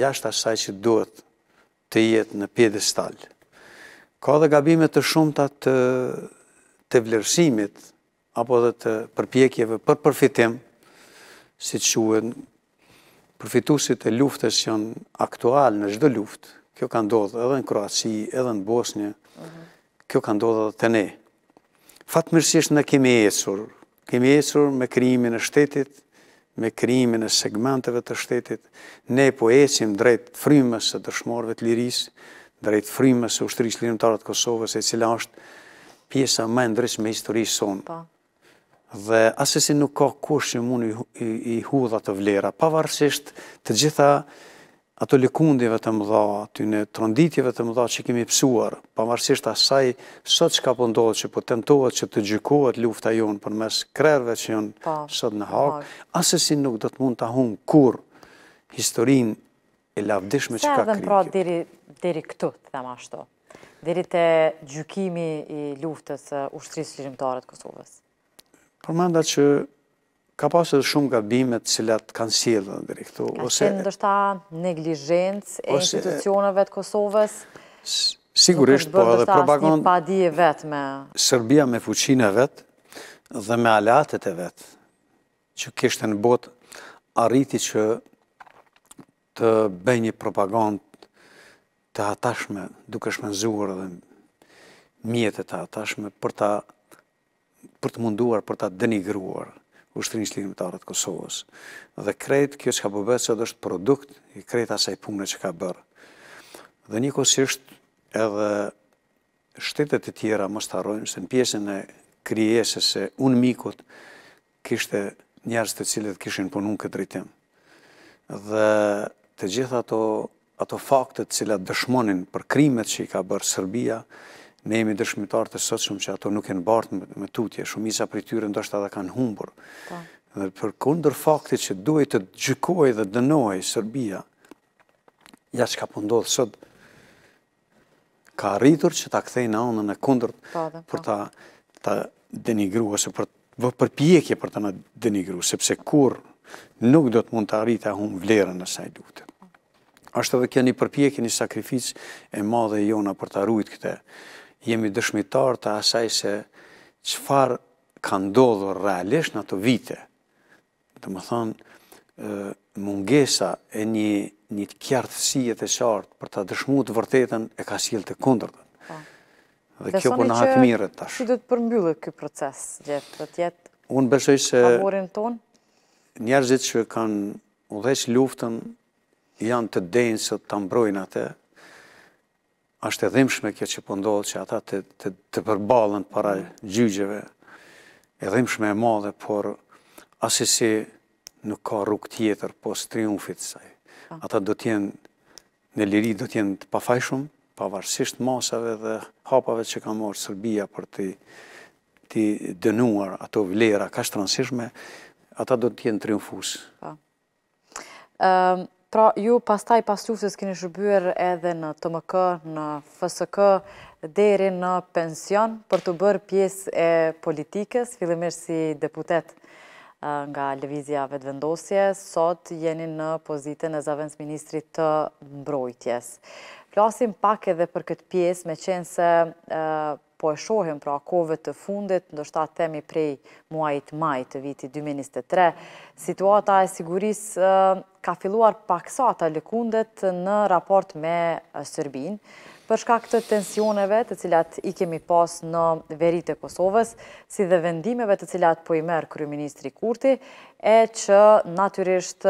jashtë asaj që duhet të jetë në pjedestal. Ka dhe gabime të shumta të të vlerësimit, apo dhe të përpjekjeve për përfitim, si të shuën përfitusit e luftës që janë aktual në gjdo luft, kjo ka ndodhë edhe në Kroaci, edhe në Bosnje, mhm. kjo ka ndodhë edhe të ne. Fatë mërësisht në kemi esur, kemi esur me kryimin e shtetit, me kryimin e segmenteve të shtetit, ne po esim drejt frymës e dërshmorve të liris, drejt frymës e ushtërisë lirëmtarët Kosovës, e cila është pjesa me ndrysh me historisë sonë. Po dhe asesi nuk ka kush që mund i, i, hudha të vlera, pavarësisht të gjitha ato likundive të mëdha, aty në tronditjeve të mëdha që kemi pësuar, pavarësisht asaj sot që ka pëndohet po që po tentohet që të gjykohet lufta jonë për mes krerve që jonë po, sot në hak, asesi nuk do të mund të ahun kur historin e lavdishme që ka kërikjo. Se edhe pra diri, diri këtu, të dhe ashtu, diri të gjykimi i luftës ushtrisë lirimtarët Kosovës? përmenda që ka pasë dhe shumë të cilat kanë sjellë në direktu. Ka shenë ndështa neglijëncë e institucionëve të Kosovës? Sigurisht, po edhe propagandë... Nuk është padi e vetë me... Serbia me fuqinë e vetë dhe me alatet e vetë që kështë në botë arriti që të bëj një propagandë të atashme, duke shmenzuar dhe mjetet të atashme për të për të munduar, për të denigruar ushtrinë shlimitarë të Kosovës. Dhe krejt, kjo që ka bëbet që dhe është produkt i krejt asaj punë që ka bërë. Dhe një kosisht edhe shtetet e tjera më starojnë, se në pjesën e kryese se unë mikut kishte njerës të cilët kishin punun këtë rritim. Dhe të gjitha ato, ato faktet cilat dëshmonin për krimet që i ka bërë Serbia, ne jemi dëshmitar të sotshëm që ato nuk e në bartë me tutje, shumisa për tyre ndoshtë ata kanë humbur. Po. Dhe për kundër faktit që duhet të gjykoj dhe dënoj Serbia, ja që ka pëndodhë po sot, ka rritur që ta kthej në anën e kundër po, për ta denigru, ose për përpjekje për ta në denigru, sepse kur nuk do të mund të arritë a hum vlerën në saj duhtë. Ashtë dhe kjo një përpjekje, një sakrificë e madhe jona për ta arrujt këte jemi dëshmitar të asaj se qëfar ka ndodhur realisht në ato vite. Dhe më thonë, mungesa e një një të kjartësi e të qartë për të dëshmu të vërtetën e ka silë të kundërën. Po. Dhe kjo për në hatë mire të tashë. Që do të përmbyllë këtë proces, gjithë, të tjetë? Unë besoj se... Njerëzit që kanë udheqë luftën, janë të denjë së të ambrojnë atë, është edhimshme kjo që pëndohet po që ata të, të, të përbalën para mm. gjygjeve, edhimshme e madhe, por asisi nuk ka rrug tjetër pos triumfit saj. Ata do tjenë, në liri, do t'jen të pafajshum, pavarësisht masave dhe hapave që ka morë Serbia për të ti dënuar ato vlera ka transishme, ata do tjenë triumfus. Pa. Pra, ju pastaj pasufës kini shërbyer edhe në TMK, në FSK, deri në pension për të bërë pjesë e politikës, fillimisht si deputet nga Levizia Vetëvendosje, sot jeni në pozitën e zavendës ministrit të mbrojtjes. Flasim pak edhe për këtë pjesë, me qenë se po e shohim pra kove të fundit, ndoshta themi prej muajt maj të viti 2023, situata e siguris ka filluar paksa të lëkundet në raport me Sërbin, përshka këtë tensioneve të cilat i kemi pas në verit e Kosovës, si dhe vendimeve të cilat po i merë Kryu Ministri Kurti, e që natyrisht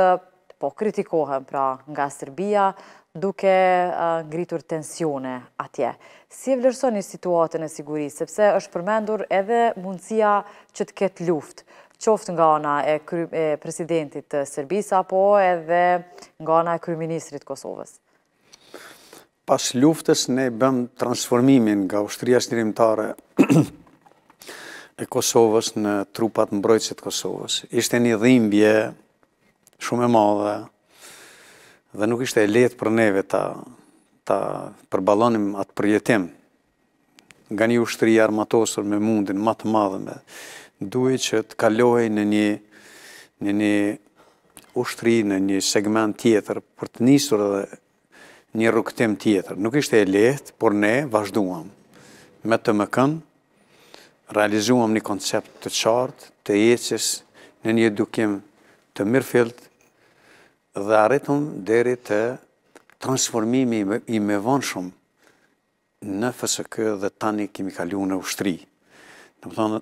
po kritikohen pra nga Sërbia, duke ngritur tensione atje. Si e vlerësoni situatën e sigurisë, sepse është përmendur edhe mundësia që të ketë luft, qoftë nga ona e presidentit të Serbisa, apo edhe nga ona e kryministrit Kosovës? Pas luftës ne bëm transformimin nga ushtëria shtirimtare e Kosovës në trupat mbrojtësit Kosovës. Ishte një dhimbje shumë e madhe, dhe nuk ishte e letë për neve ta, ta përbalonim atë përjetim, nga një ushtëri armatosur me mundin, më të madhe me, duhej që të kalohej në një, në një ushtëri, në një segment tjetër, për të njësur dhe një rukëtim tjetër. Nuk ishte e letë, por ne vazhduam me të më kënë, realizuam një koncept të qartë, të eqës, në një edukim të mirë dhe arritëm deri të transformimi i me vonshëm në FSK dhe tani kemi kalu në ushtri. Në më thonë,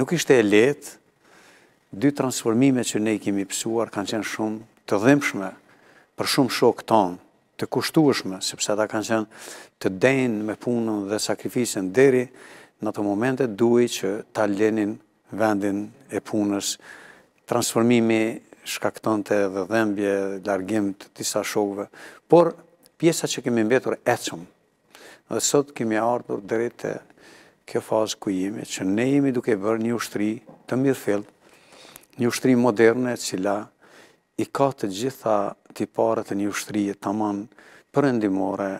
nuk ishte e letë, dy transformime që ne i kemi pësuar kanë qenë shumë të dhemshme, për shumë shokë tonë, të kushtuashme, sepse ta kanë qenë të denë me punën dhe sakrificën deri në të momente duhi që ta lenin vendin e punës transformimi shkakton të dhe dhembje, largim të disa shokve, por pjesa që kemi mbetur eqëm, dhe sot kemi ardhur drejt të kjo fazë ku jemi, që ne jemi duke bërë një ushtri të mirë fillë, një ushtri moderne cila i ka të gjitha tiparet e një ushtri e taman përëndimore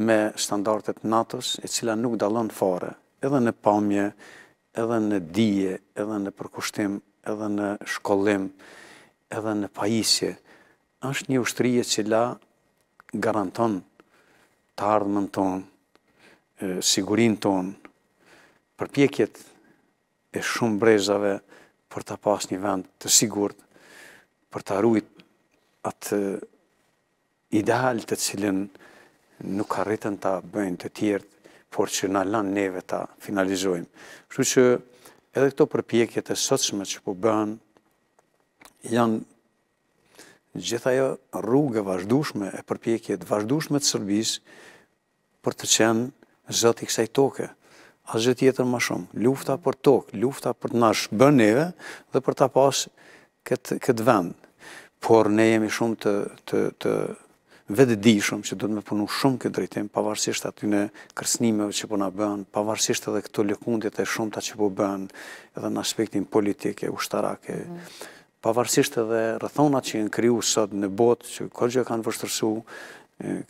me standartet natës e cila nuk dalën fare, edhe në pamje, edhe në dije, edhe në përkushtim, edhe në shkollim, edhe në pajisje, është një ushtrije la garanton të ardhëmën tonë, sigurin tonë, përpjekjet e shumë brezave për të pas një vend të sigurët, për të arrujt atë ideal të cilin nuk ka rritën të bëjnë të tjertë, por që në lanë neve të finalizojmë. Shku që edhe këto përpjekjet e sotshme që po janë gjitha jo rrugë vazhdushme e përpjekjet vazhdushme të Sërbis për të qenë zëti kësaj toke. A zë jetër ma shumë, lufta për tokë, lufta për të nash bëneve dhe për të pasë këtë vend. Por ne jemi shumë të të të di shumë që do të me punu shumë këtë drejtim, pavarësisht aty në kërsnimeve që po nga bënë, pavarësisht edhe këto lëkundit e shumë që po bënë edhe në aspektin politike, ushtarake, mm pavarësisht edhe rëthonat që jenë kryu sot në botë që kërgjë kanë vështërsu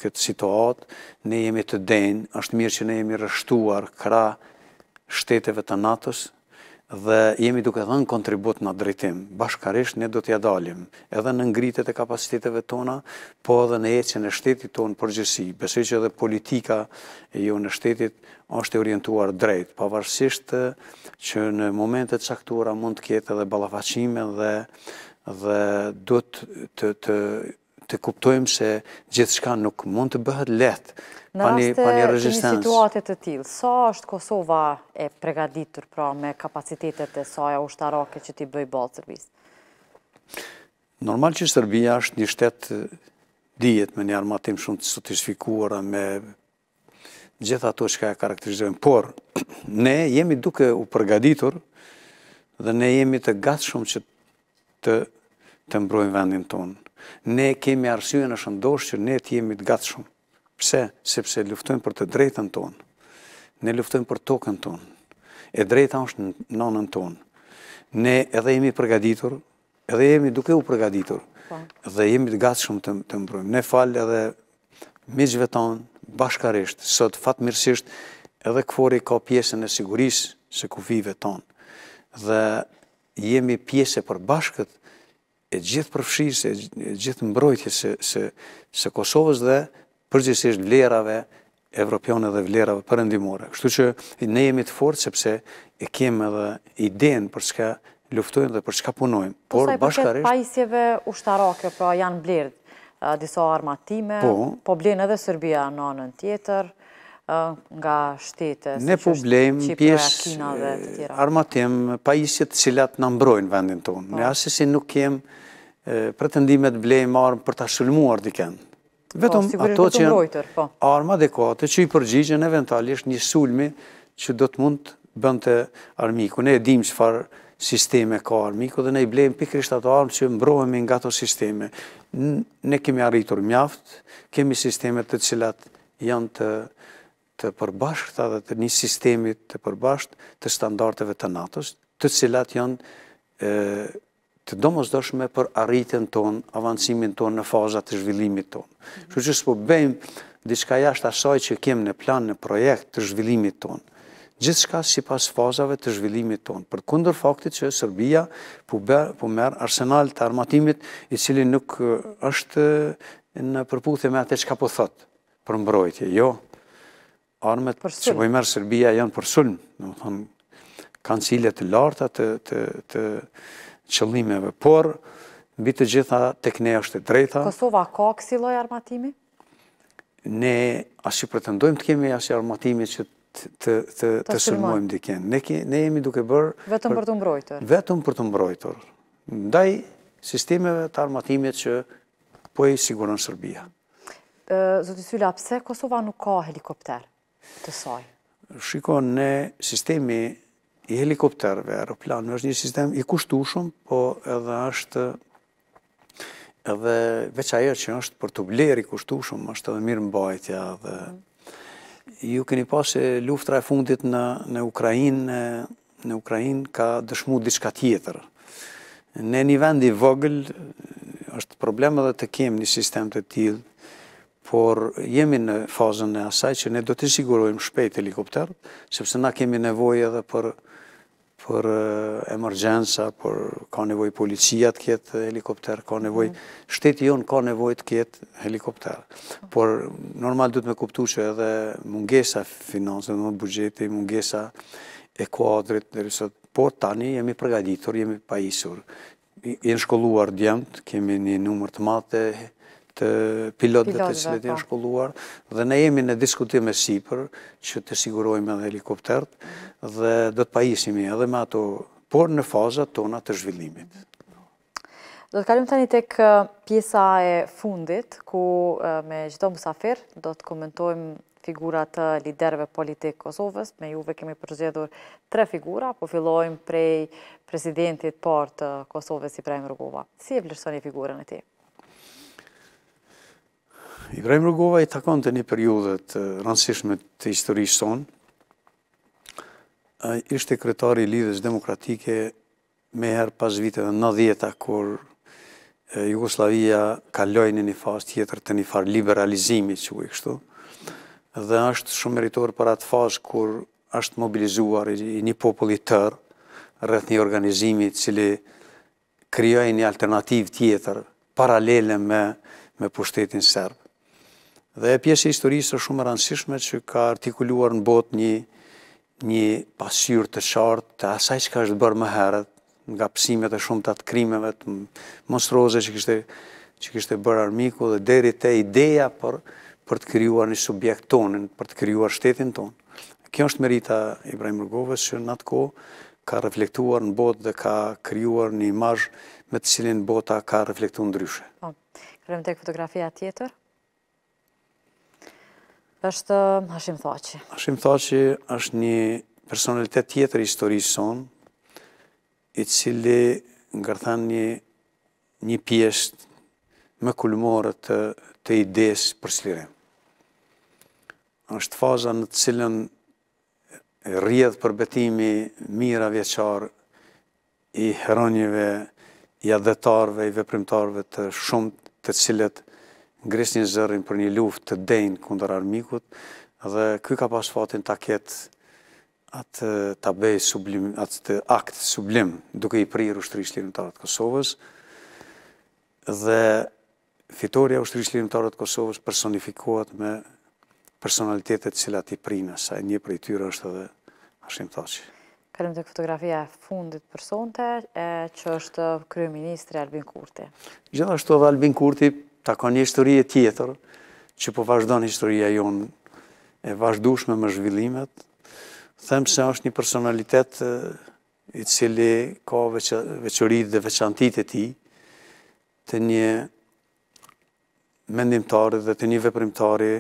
këtë situatë, ne jemi të denë, është mirë që ne jemi rështuar këra shteteve të natës, dhe jemi duke dhënë kontribut në drejtim. Bashkarisht ne do t'ja dalim, edhe në ngritet e kapaciteteve tona, po edhe në eqen e shtetit tonë përgjësi. Besoj që edhe politika e jo në shtetit është e orientuar drejt, pavarësisht që në momentet saktura mund t'ket edhe balafacime dhe dhe do të të kuptojmë se gjithë shka nuk mund të bëhet letë. Në rastë të një situatet të tilë, sa është Kosova e pregaditur pra me kapacitetet e saja ushtarake që ti bëjë balë sërbisë? Normal që Sërbija është një shtetë dijet me një armatim shumë të sotisfikuara me gjithë ato shka e karakterizohen, por ne jemi duke u përgaditur dhe ne jemi të gatshëm shumë që të mbrojnë vendin tonë. Ne kemi arsye në shëndosh që ne të jemi të gatshëm. Pse? Sepse luftojmë për të drejtën tonë. Ne luftojmë për tokën tonë. E drejta është nënën tonë. Ne edhe jemi përgatitur, edhe jemi duke u përgatitur. Po. Dhe jemi të gatshëm të, të mbrojmë. Ne falë edhe miqve tonë bashkarisht, sot fatmirësisht edhe kfori ka pjesën e sigurisë së kufive tonë. Dhe jemi pjesë e përbashkët e gjithë përfshirës, e gjithë mbrojtje se Kosovës dhe përgjësisht vlerave evropiane dhe vlerave përëndimore. Kështu që ne jemi të fortë, sepse e kemë edhe idejnë për çka luftojnë dhe për çka punojnë. Po Por bashkarisht... Përse përse përse ushtarake, pra janë përse përse armatime, po përse po edhe përse në anën tjetër, nga shtetës? Ne po blejmë pjesë armatim pa cilat në mbrojnë vendin tonë. Po. Në asë si nuk kemë pretendimet blejmë armë për të shulmuar diken. Vetëm po, ato që janë po. armë adekuate që i përgjigjën eventualisht një sulmi që do të mund bënd të armiku. Ne e dim që farë sisteme ka armiku dhe ne i blejmë pikrisht ato armë që mbrojemi nga ato sisteme. Ne kemi arritur mjaftë, kemi sisteme të cilat janë të të përbashkëta dhe të një sistemi të përbashkët të standarteve të NATO-s, të cilat janë të domës doshme për arritin ton, avancimin ton në fazat të zhvillimit ton. Që mhm. që s'po po bëjmë, diçka jashtë asaj që kemë në plan në projekt të zhvillimit ton, gjithë shka si pas fazave të zhvillimit ton, për kunder faktit që Serbia pu merë arsenal të armatimit i cili nuk është në përputhe me atë që ka po thotë për mbrojtje, jo, armët që po i merë Serbia janë për sulm, në më thonë, kanë cilje të larta të qëllimeve, por, bitë të gjitha, tek ne është të drejta. Kosova, ka kësi loj armatimi? Ne, ashtë që pretendojmë të kemi, ashtë armatimi që të sulmojmë diken. Ne jemi duke bërë... Vetëm për të mbrojtër. Vetëm për të mbrojtër. Ndaj, sistemeve të armatimit që po e sigurën Sërbia. Zotisvila, pëse Kosova nuk ka helikopter? të saj? Shikon, ne sistemi i helikopterve, në është një sistem i kushtushëm, po edhe është edhe veç ajo që është për të bleri kushtushëm, është edhe mirë mbajtja dhe ju keni pas se luftra e fundit në, në Ukrajinë, në Ukrajinë ka dëshmu diçka tjetër. Në një vendi vogël, është problem edhe të kemë një sistem të tjilë, por jemi në fazën e asaj që ne do të sigurojmë shpejt helikopterët, sepse na kemi nevojë edhe për për eh, emergjenca, për ka nevojë policia të ketë helikopter, ka mhm. nevojë shteti jon ka nevojë të ketë helikopter. Por normal duhet të kuptosh që edhe mungesa financë në buxheti, mungesa e kuadrit deri po tani jemi përgatitur, jemi pajisur. Jenë shkolluar djemët, kemi një numër të matë të pilotëve të cilët janë po. shkolluar, dhe ne jemi në diskutim e Shqipër, që të sigurojmë edhe helikopterët dhe do të pajisim edhe me ato, por në faza tona të zhvillimit. Do të kalim të një tek pjesa e fundit, ku me gjitho musafir, do të komentojmë figurat të liderve politikë Kosovës, me juve kemi përgjedhur tre figura, po fillojmë prej presidentit partë Kosovës i prajmë rëgova. Si e vlerësoni figurën e ti? Ibrahim Rugova i takon të një periudet rëndësishme të historisë son, ishte kretari lidhës demokratike me herë pas viteve dhe në djeta, kur Jugoslavia ka një një fasë tjetër të një farë liberalizimi, që u i kështu, dhe është shumë meritor për atë fasë kur është mobilizuar i një populli tërë rrëth një organizimi cili kryoj një alternativ tjetër paralele me pushtetin sërbë. Dhe pjesë e historisë është shumë rëndësishme që ka artikuluar në botë një një pasyur të qartë të asaj që ka është bërë më herët, nga pësimet e shumë të atë krimeve të monstroze që kështë, që bërë armiku dhe deri të ideja për, për të kryuar një subjekt tonin, për të kryuar shtetin ton. Kjo është merita Ibrahim Rëgoves që në atë ka reflektuar në botë dhe ka kryuar një imaj me të cilin bota ka reflektuar në dryshe. Po, Kërëm të e fotografia tjetër? është Hashim Thaci. Hashim Thaci është një personalitet tjetër i i son, i cili ngërthan një një pjesht më kulmore të të ides për slire. është faza në të cilën rrjedhë përbetimi mira vjeqar i heronjive, i adetarve, i veprimtarve të shumë të cilët ngrisht një zërin për një luft të denjë kundër armikut, dhe këj ka pas fatin të ketë atë tabej sublim, atë akt sublim, duke i prirë ushtëri shlirëmëtarët Kosovës, dhe fitoria ushtëri shlirëmëtarët Kosovës personifikohet me personalitetet cilat i prina, sa e një për i tyre është dhe Hashim Thaqë. Kërëm të fotografia fundit për sonte, që është kryeministri Albin Kurti. Gjithashtu edhe Albin Kurti ta ka një historie tjetër, që po vazhdo një e jonë e vazhdushme më zhvillimet, them se është një personalitet i cili ka veqërit dhe veçantit e ti, të një mendimtari dhe të një veprimtari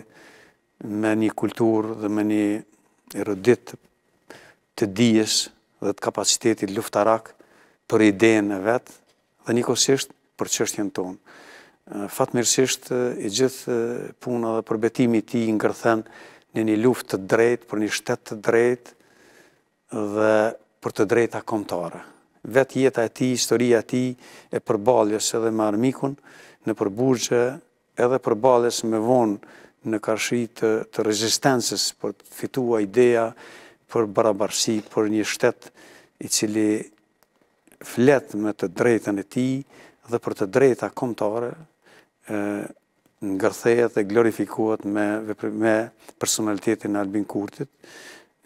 me një kultur dhe me një erudit të dijes dhe të kapacitetit luftarak për idejnë e vetë dhe një kosisht për qështjen tonë fatmirësisht i gjithë puna dhe përbetimi ti i ngërthen një një luft të drejt, për një shtetë të drejt dhe për të drejta komtare. Vetë jeta e ti, historia ti e përbaljes edhe me armikun në përbuqë, edhe përbaljes me vonë në kashri të, të rezistensës për të fitua idea për barabarsi, për një shtetë i cili fletë me të drejten e ti, dhe për të drejta komtare në ngërthejet dhe glorifikuat me, me personalitetin Albin Kurtit,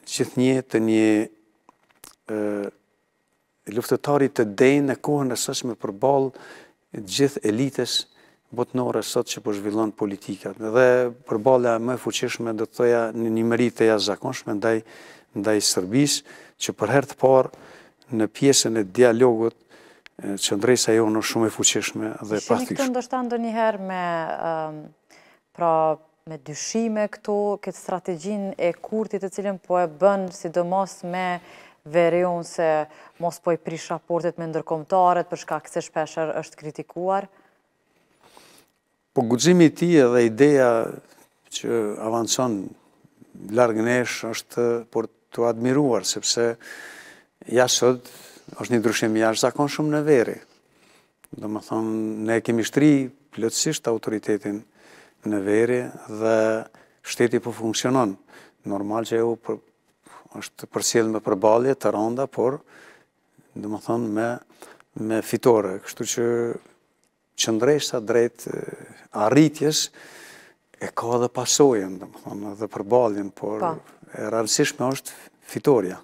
të një të një luftetari të dejnë në kohën e sëshme për balë gjithë elites botnore sot që përshvillon po politikat. Dhe për më fuqishme dhe të toja një një mëri të jasë zakonshme ndaj, ndaj Sërbis, që për herë të parë në pjesën e dialogut që ndrejsa jo në shumë e fuqishme dhe praktishme. Shini këtë ndoshta ndo njëherë me pra me dyshime këto, këtë strategjin e kurtit të cilën po e bën sidomos mos me verion se mos po i prish raportet me ndërkomtarët përshka këse shpesher është kritikuar? Po guzimi ti edhe ideja që avancon nesh është por të admiruar, sepse jasët është një ndryshim jashtë zakon shumë në veri. Do më thonë, ne kemi shtri plëtsisht autoritetin në veri dhe shteti po funksionon. Normal që jo është përsil me përbalje të randa, por do më thonë me, me fitore. Kështu që qëndresa drejt arritjes e ka dhe pasojen, do më thonë, dhe përbaljen, por po. e rarësishme është fitorja.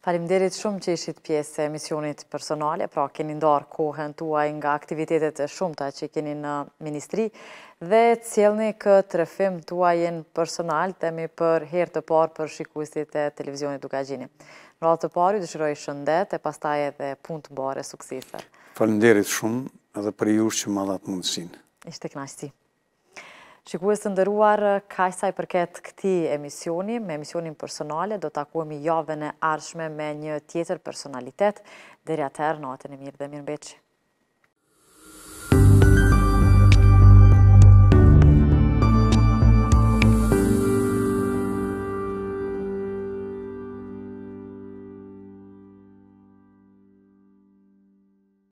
Falimderit shumë që ishit pjesë e emisionit personale, pra keni ndarë kohën tuaj nga aktivitetet shumë ta që keni në ministri, dhe cilëni këtë rëfim tuaj në personal, temi për herë të parë për shikustit e televizionit duka gjinit. Në ratë të parë, ju dëshiroj shëndet e e dhe pun të bare suksisë. Falimderit shumë edhe për jush që madhat mundësin. Ishte knashti. Shikues të ndëruar, kajsa i përket këti emisioni, me emisionin personale, do të akuemi jove në arshme me një tjetër personalitet, dherja të në atën e mirë dhe mirë beqë.